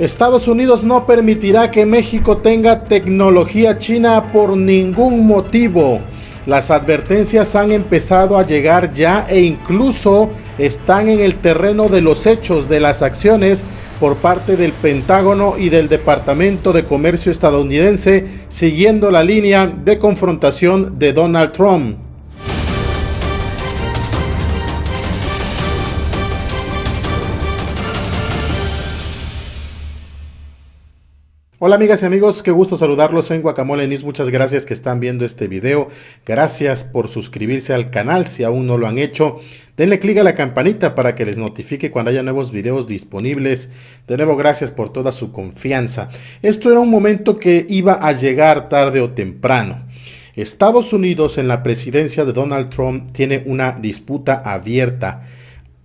Estados Unidos no permitirá que México tenga tecnología china por ningún motivo. Las advertencias han empezado a llegar ya e incluso están en el terreno de los hechos de las acciones por parte del Pentágono y del Departamento de Comercio estadounidense, siguiendo la línea de confrontación de Donald Trump. Hola amigas y amigos, qué gusto saludarlos en Guacamole News, muchas gracias que están viendo este video, gracias por suscribirse al canal si aún no lo han hecho, denle click a la campanita para que les notifique cuando haya nuevos videos disponibles, de nuevo gracias por toda su confianza, esto era un momento que iba a llegar tarde o temprano. Estados Unidos en la presidencia de Donald Trump tiene una disputa abierta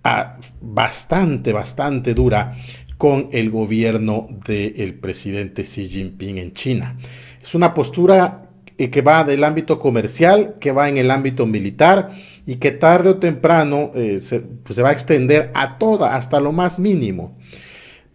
ah, bastante, bastante dura con el gobierno del presidente Xi Jinping en China. Es una postura eh, que va del ámbito comercial, que va en el ámbito militar y que tarde o temprano eh, se, pues, se va a extender a toda, hasta lo más mínimo.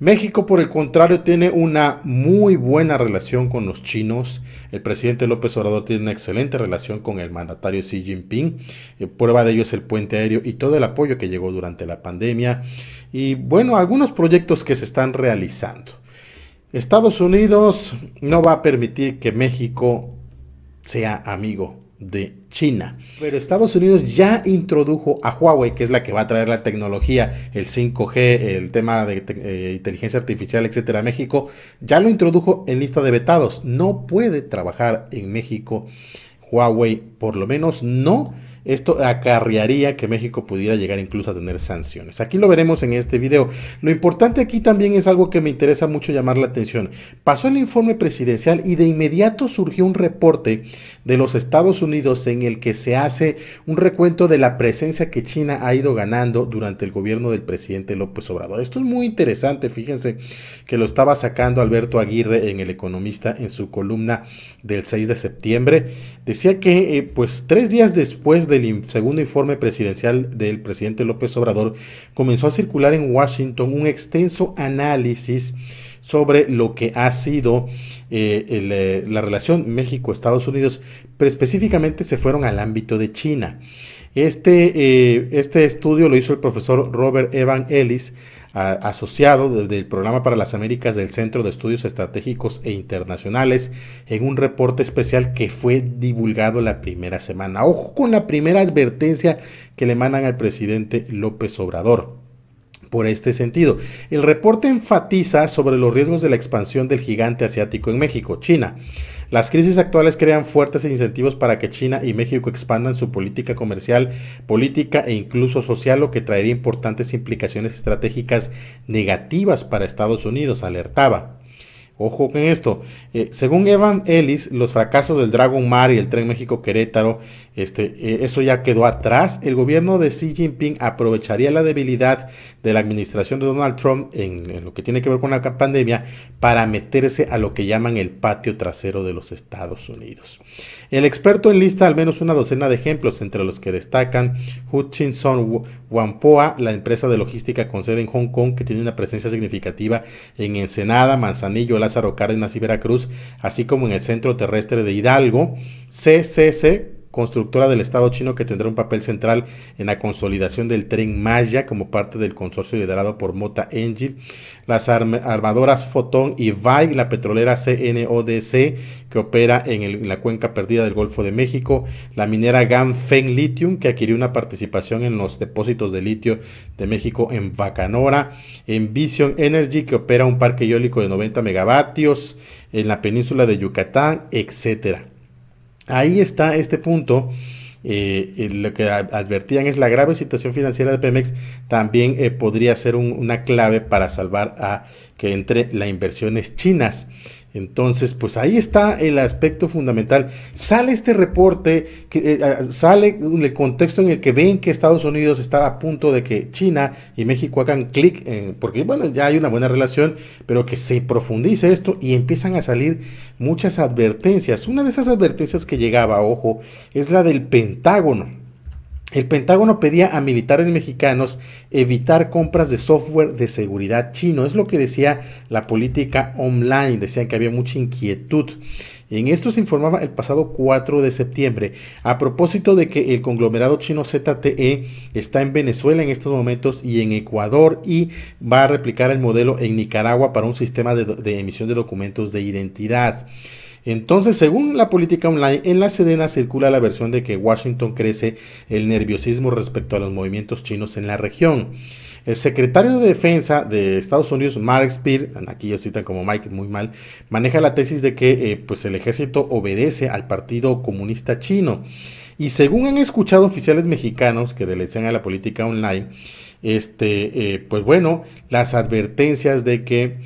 México, por el contrario, tiene una muy buena relación con los chinos. El presidente López Obrador tiene una excelente relación con el mandatario Xi Jinping. Eh, prueba de ello es el puente aéreo y todo el apoyo que llegó durante la pandemia. Y bueno, algunos proyectos que se están realizando. Estados Unidos no va a permitir que México sea amigo de China. Pero Estados Unidos ya introdujo a Huawei, que es la que va a traer la tecnología, el 5G, el tema de eh, inteligencia artificial, etcétera, México, ya lo introdujo en lista de vetados. No puede trabajar en México Huawei, por lo menos no esto acarrearía que México pudiera llegar incluso a tener sanciones. Aquí lo veremos en este video. Lo importante aquí también es algo que me interesa mucho llamar la atención. Pasó el informe presidencial y de inmediato surgió un reporte de los Estados Unidos en el que se hace un recuento de la presencia que China ha ido ganando durante el gobierno del presidente López Obrador. Esto es muy interesante, fíjense que lo estaba sacando Alberto Aguirre en El Economista en su columna del 6 de septiembre. Decía que eh, pues tres días después del segundo informe presidencial del presidente López Obrador, comenzó a circular en Washington un extenso análisis sobre lo que ha sido eh, eh, la relación México-Estados Unidos, pero específicamente se fueron al ámbito de China. Este, eh, este estudio lo hizo el profesor Robert Evan Ellis asociado del Programa para las Américas del Centro de Estudios Estratégicos e Internacionales en un reporte especial que fue divulgado la primera semana. Ojo con la primera advertencia que le mandan al presidente López Obrador por este sentido. El reporte enfatiza sobre los riesgos de la expansión del gigante asiático en México, China. Las crisis actuales crean fuertes incentivos para que China y México expandan su política comercial, política e incluso social, lo que traería importantes implicaciones estratégicas negativas para Estados Unidos, alertaba. Ojo con esto. Eh, según Evan Ellis, los fracasos del Dragon Mar y el Tren México Querétaro, este, eh, eso ya quedó atrás. El gobierno de Xi Jinping aprovecharía la debilidad de la administración de Donald Trump en lo que tiene que ver con la pandemia para meterse a lo que llaman el patio trasero de los Estados Unidos. El experto enlista al menos una docena de ejemplos, entre los que destacan Hutchinson Wampoa, la empresa de logística con sede en Hong Kong que tiene una presencia significativa en Ensenada, Manzanillo, Lázaro Cárdenas y Veracruz, así como en el centro terrestre de Hidalgo, CCC constructora del Estado chino que tendrá un papel central en la consolidación del tren Maya como parte del consorcio liderado por Mota Engil, las armadoras Fotón y VAI, la petrolera CNODC que opera en, la cuenca perdida del Golfo de México, la minera Ganfeng Lithium que adquirió una participación en los depósitos de litio de México en Bacanora, en Vision Energy que opera un parque eólico de 90 megavatios en la península de Yucatán, etcétera. Ahí está este punto. Eh, lo que advertían es la grave situación financiera de Pemex también eh, podría ser una clave para salvar a que entre las inversiones chinas. Entonces, pues ahí está el aspecto fundamental. Sale este reporte, que, eh, ah, sale el contexto en el que ven que Estados Unidos está a punto de que China y México hagan clic, porque bueno, ya hay una buena relación, pero que se profundice esto y empiezan a salir muchas advertencias. Una de esas advertencias que llegaba, ojo, es la del Pentágono. El Pentágono pedía a militares mexicanos evitar compras de software de seguridad chino. Es lo que decía la política online. Decían que había mucha inquietud. En esto se informaba el pasado 4 de septiembre a propósito de que el conglomerado chino ZTE está en Venezuela en estos momentos y en Ecuador y va a replicar el modelo en Nicaragua para un sistema de, emisión de documentos de identidad. Entonces, según la política online, en la Sedena circula la versión de que Washington crece el nerviosismo respecto a los movimientos chinos en la región. El secretario de Defensa de Estados Unidos, Mark Spear, aquí ellos citan como Mike muy mal, maneja la tesis de que eh, pues el ejército obedece al Partido Comunista Chino. Y según han escuchado oficiales mexicanos que delecen a la política online, este, eh, pues bueno, las advertencias de que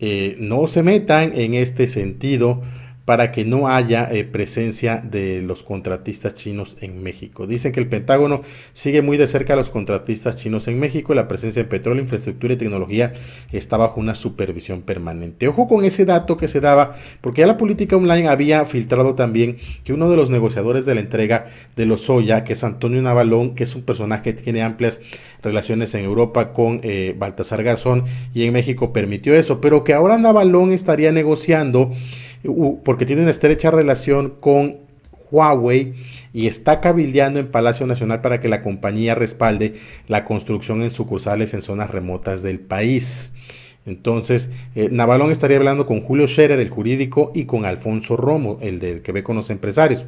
eh, no se metan en este sentido para que no haya eh, presencia de los contratistas chinos en México. Dicen que el Pentágono sigue muy de cerca a los contratistas chinos en México y la presencia de petróleo, infraestructura y tecnología está bajo una supervisión permanente. Ojo con ese dato que se daba, porque ya la política online había filtrado también que uno de los negociadores de la entrega de los soya, que es Antonio Navalón, que es un personaje que tiene amplias relaciones en Europa con eh, Baltasar Garzón y en México permitió eso, pero que ahora Navalón estaría negociando porque tiene una estrecha relación con Huawei y está cabildeando en Palacio Nacional para que la compañía respalde la construcción en sucursales en zonas remotas del país. Entonces, eh, Navalón estaría hablando con Julio Scherer, el jurídico, y con Alfonso Romo, el del que ve con los empresarios.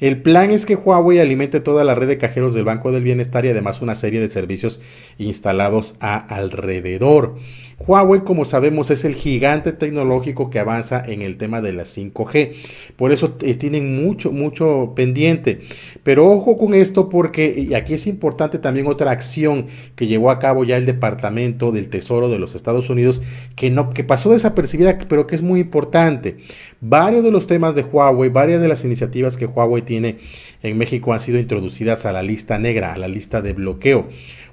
El plan es que Huawei alimente toda la red de cajeros del Banco del Bienestar y además una serie de servicios instalados a alrededor. Huawei, como sabemos, es el gigante tecnológico que avanza en el tema de la 5G. Por eso eh, tienen mucho, mucho pendiente. Pero ojo con esto porque aquí es importante también otra acción que llevó a cabo ya el Departamento del Tesoro de los Estados Unidos que, no, que pasó desapercibida, pero que es muy importante. Varios de los temas de Huawei, varias de las iniciativas que Huawei tiene en México han sido introducidas a la lista negra, a la lista de bloqueo.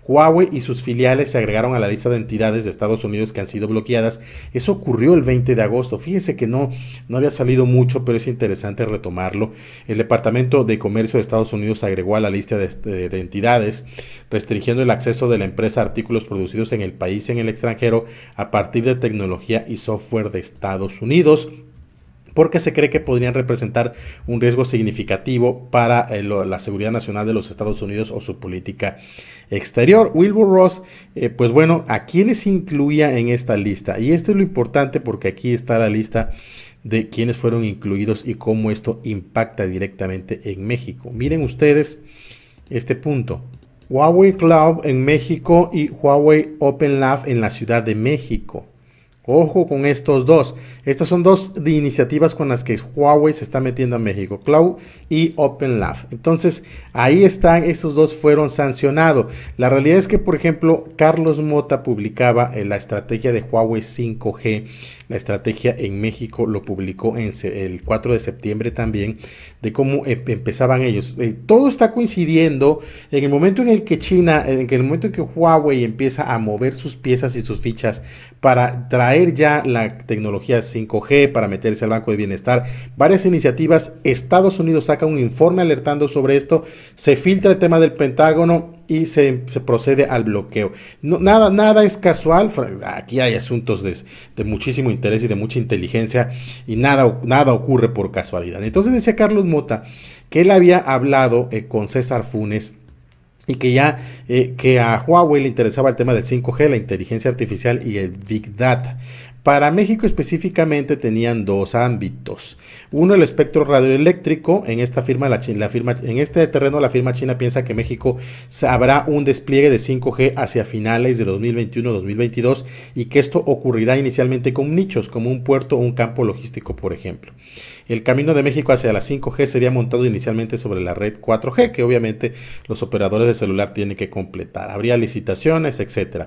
Huawei y sus filiales se agregaron a la lista de entidades de Estados Unidos que han sido bloqueadas. Eso ocurrió el 20 de agosto. Fíjense que no, no había salido mucho, pero es interesante retomarlo. El Departamento de Comercio de Estados Unidos agregó a la lista de, este, de entidades, restringiendo el acceso de la empresa a artículos producidos en el país y en el extranjero a partir de tecnología y software de Estados Unidos porque se cree que podrían representar un riesgo significativo para eh, la seguridad nacional de los Estados Unidos o su política exterior. Wilbur Ross, eh, pues bueno, ¿a quiénes incluía en esta lista? Y esto es lo importante porque aquí está la lista de quiénes fueron incluidos y cómo esto impacta directamente en México. Miren ustedes este punto. Huawei Cloud en México y Huawei Open Lab en la Ciudad de México. Ojo con estos dos. Estas son dos de iniciativas con las que Huawei se está metiendo a México, Cloud y OpenLab. Entonces, ahí están, estos dos fueron sancionados. La realidad es que, por ejemplo, Carlos Mota publicaba eh, la estrategia de Huawei 5G, la estrategia en México, lo publicó el 4 de septiembre también, de cómo em, empezaban ellos. Eh, todo está coincidiendo en el momento en el que China, en el momento en que Huawei empieza a mover sus piezas y sus fichas para traer ya la tecnología 5G, para meterse al Banco de Bienestar, varias iniciativas. Estados Unidos saca un informe alertando sobre esto, se filtra el tema del Pentágono y se, procede al bloqueo. No, nada, nada es casual, aquí hay asuntos de, muchísimo interés y de mucha inteligencia y nada, nada ocurre por casualidad. Entonces decía Carlos Mota que él había hablado eh, con César Funes y que ya eh, que a Huawei le interesaba el tema del 5G, la inteligencia artificial y el Big Data. Para México específicamente tenían dos ámbitos. Uno, el espectro radioeléctrico. En esta firma, la, firma, en este terreno, la firma china piensa que México habrá un despliegue de 5G hacia finales de 2021-2022 y que esto ocurrirá inicialmente con nichos, como un puerto o un campo logístico, por ejemplo. El camino de México hacia la 5G sería montado inicialmente sobre la red 4G, que obviamente los operadores de celular tienen que completar. Habría licitaciones, etc.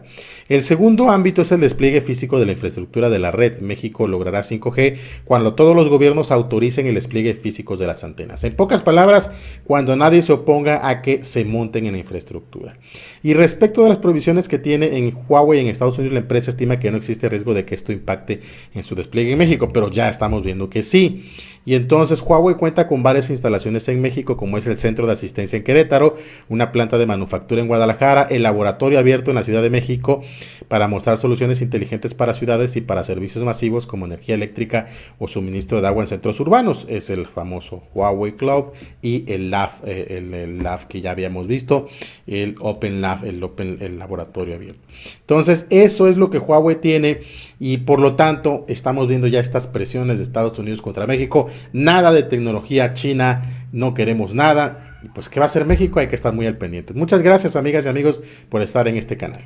El segundo ámbito es el despliegue físico de la infraestructura de la red. México logrará 5G cuando todos los gobiernos autoricen el despliegue físico de las antenas. En pocas palabras, cuando nadie se oponga a que se monten en la infraestructura. Y respecto a las provisiones que tiene en Huawei en Estados Unidos, la empresa estima que no existe riesgo de que esto impacte en su despliegue en México, pero ya estamos viendo que sí. Y entonces Huawei cuenta con varias instalaciones en México, como es el Centro de Asistencia en Querétaro, una planta de manufactura en Guadalajara, el laboratorio abierto en la Ciudad de México para mostrar soluciones inteligentes para ciudades y para para servicios masivos como energía eléctrica o suministro de agua en centros urbanos. Es el famoso Huawei Cloud y el LAF eh, el, el que ya habíamos visto, el Open LAF, el, Open, el laboratorio abierto. Entonces, eso es lo que Huawei tiene y por lo tanto estamos viendo ya estas presiones de Estados Unidos contra México. Nada de tecnología china, no queremos nada. pues, ¿qué va a hacer México? Hay que estar muy al pendiente. Muchas gracias, amigas y amigos, por estar en este canal.